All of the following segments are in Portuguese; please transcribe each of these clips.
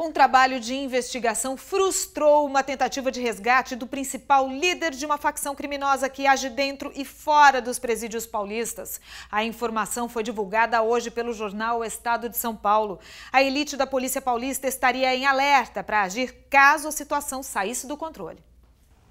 Um trabalho de investigação frustrou uma tentativa de resgate do principal líder de uma facção criminosa que age dentro e fora dos presídios paulistas. A informação foi divulgada hoje pelo jornal Estado de São Paulo. A elite da Polícia Paulista estaria em alerta para agir caso a situação saísse do controle.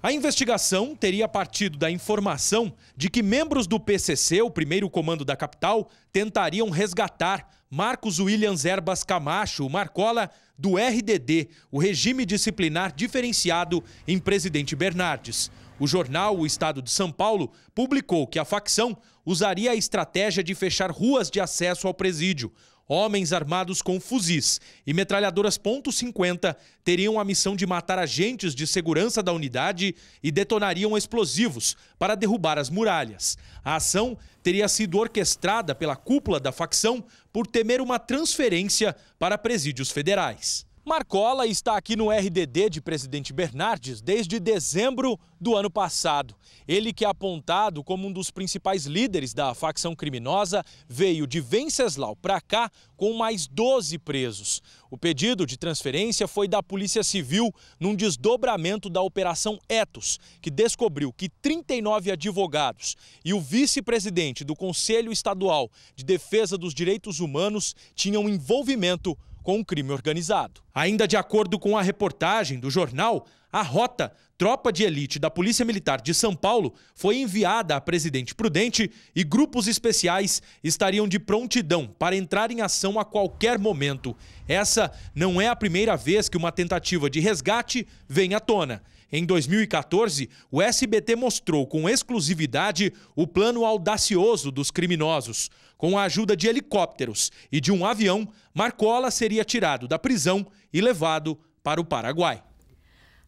A investigação teria partido da informação de que membros do PCC, o primeiro comando da capital, tentariam resgatar Marcos Williams Erbas Camacho, o Marcola, do RDD, o Regime Disciplinar Diferenciado em Presidente Bernardes. O jornal O Estado de São Paulo publicou que a facção usaria a estratégia de fechar ruas de acesso ao presídio. Homens armados com fuzis e metralhadoras .50 teriam a missão de matar agentes de segurança da unidade e detonariam explosivos para derrubar as muralhas. A ação teria sido orquestrada pela cúpula da facção por temer uma transferência para presídios federais. Marcola está aqui no RDD de presidente Bernardes desde dezembro do ano passado. Ele, que é apontado como um dos principais líderes da facção criminosa, veio de Venceslau para cá com mais 12 presos. O pedido de transferência foi da Polícia Civil num desdobramento da Operação Etos, que descobriu que 39 advogados e o vice-presidente do Conselho Estadual de Defesa dos Direitos Humanos tinham envolvimento com o crime organizado. Ainda de acordo com a reportagem do jornal, a rota Tropa de Elite da Polícia Militar de São Paulo foi enviada a Presidente Prudente e grupos especiais estariam de prontidão para entrar em ação a qualquer momento. Essa não é a primeira vez que uma tentativa de resgate vem à tona. Em 2014, o SBT mostrou com exclusividade o plano audacioso dos criminosos. Com a ajuda de helicópteros e de um avião, Marcola seria tirado da prisão e levado para o Paraguai.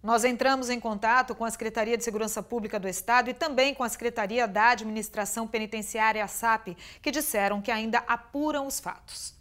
Nós entramos em contato com a Secretaria de Segurança Pública do Estado e também com a Secretaria da Administração Penitenciária, a SAP, que disseram que ainda apuram os fatos.